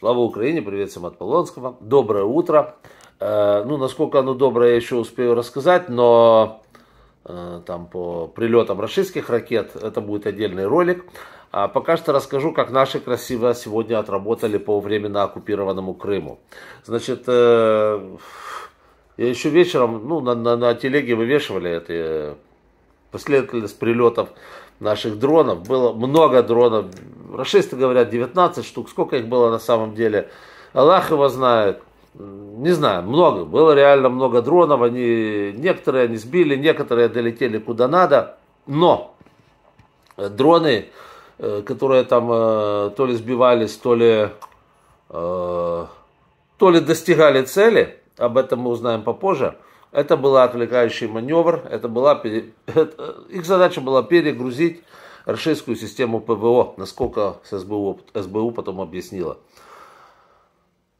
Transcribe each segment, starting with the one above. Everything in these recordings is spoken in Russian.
Слава Украине, привет всем от Полонского. Доброе утро. Э, ну, насколько оно доброе, я еще успею рассказать, но э, там по прилетам российских ракет, это будет отдельный ролик. А пока что расскажу, как наши красиво сегодня отработали по временно оккупированному Крыму. Значит, э, я еще вечером, ну, на, на, на телеге вывешивали эти последовательность прилетов наших дронов. Было много дронов. Расисты говорят 19 штук. Сколько их было на самом деле? Аллах его знает. Не знаю, много. Было реально много дронов. Они, некоторые они сбили, некоторые долетели куда надо. Но дроны, э, которые там э, то ли сбивались, то ли, э, то ли достигали цели, об этом мы узнаем попозже, это был отвлекающий маневр, это была, э, их задача была перегрузить российскую систему ПВО, насколько СБУ, СБУ потом объяснила.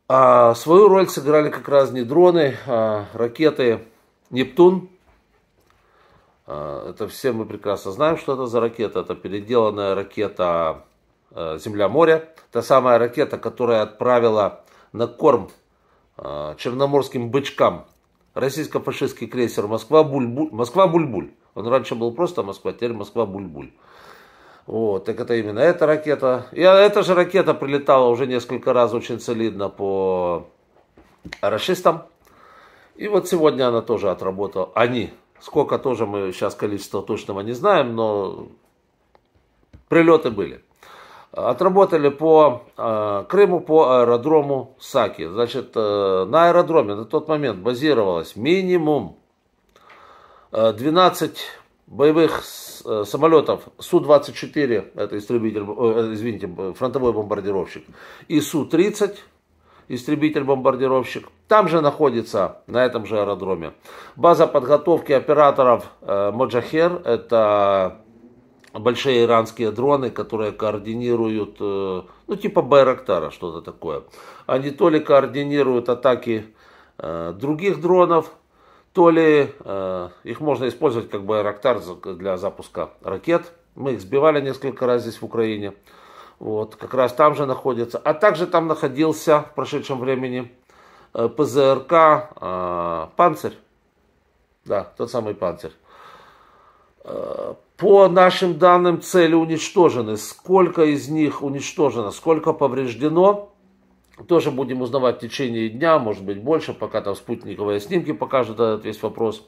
А свою роль сыграли как раз не дроны, а ракеты «Нептун». А, это все мы прекрасно знаем, что это за ракета. Это переделанная ракета э, «Земля-море». Та самая ракета, которая отправила на корм э, черноморским бычкам российско-фашистский крейсер Москва-Бульбуль. Москва-Бульбуль. Он раньше был просто Москва, теперь Москва-Бульбуль. Вот, так это именно эта ракета. И эта же ракета прилетала уже несколько раз очень солидно по расистам. И вот сегодня она тоже отработала. Они. Сколько тоже мы сейчас количества точного не знаем, но прилеты были. Отработали по э, Крыму, по аэродрому Саки. Значит, э, на аэродроме на тот момент базировалось минимум 12 э, боевых э, самолетов Су-24, это истребитель, э, извините, фронтовой бомбардировщик, и Су-30, истребитель-бомбардировщик. Там же находится, на этом же аэродроме, база подготовки операторов э, Моджахер, это большие иранские дроны, которые координируют, э, ну типа Байрактара, что-то такое. Они то ли координируют атаки э, других дронов, то ли э, их можно использовать как Байрактар для запуска ракет. Мы их сбивали несколько раз здесь в Украине. Вот, как раз там же находится. А также там находился в прошедшем времени ПЗРК «Панцирь». Да, тот самый «Панцирь». Э, по нашим данным цели уничтожены. Сколько из них уничтожено, сколько повреждено, тоже будем узнавать в течение дня, может быть больше, пока там спутниковые снимки покажут этот весь вопрос.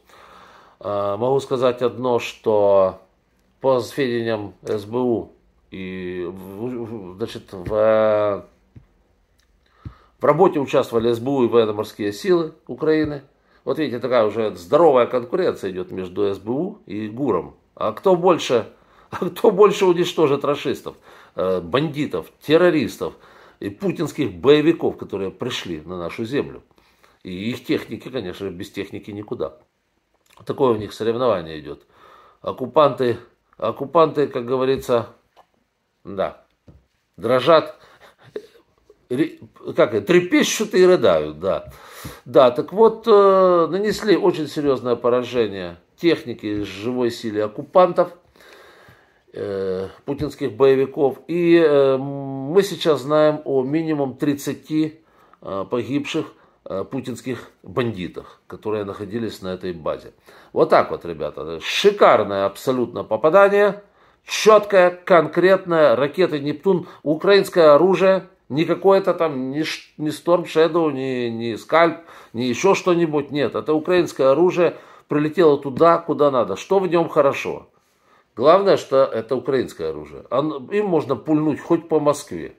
Э, могу сказать одно, что по сведениям СБУ и значит, в, в работе участвовали СБУ и военно-морские силы Украины – вот видите, такая уже здоровая конкуренция идет между СБУ и ГУРом. А кто больше, а кто больше уничтожит расистов, э, бандитов, террористов и путинских боевиков, которые пришли на нашу землю? И их техники, конечно, без техники никуда. Такое у них соревнование идет. Оккупанты, оккупанты, как говорится, да, дрожат как это, трепещут и рыдают, да. Да, так вот, э, нанесли очень серьезное поражение техники живой силе оккупантов, э, путинских боевиков. И э, мы сейчас знаем о минимум 30 погибших путинских бандитах, которые находились на этой базе. Вот так вот, ребята. Шикарное абсолютно попадание. Четкое, конкретное. Ракеты «Нептун». Украинское оружие – не какое-то там, не, не Storm Shadow, не, не Скальп, не еще что-нибудь. Нет, это украинское оружие прилетело туда, куда надо. Что в нем хорошо? Главное, что это украинское оружие. Им можно пульнуть хоть по Москве.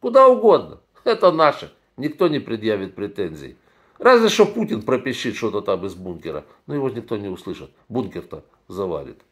Куда угодно. Это наше. Никто не предъявит претензий. Разве что Путин пропищит что-то там из бункера. Но его никто не услышит. Бункер-то завалит.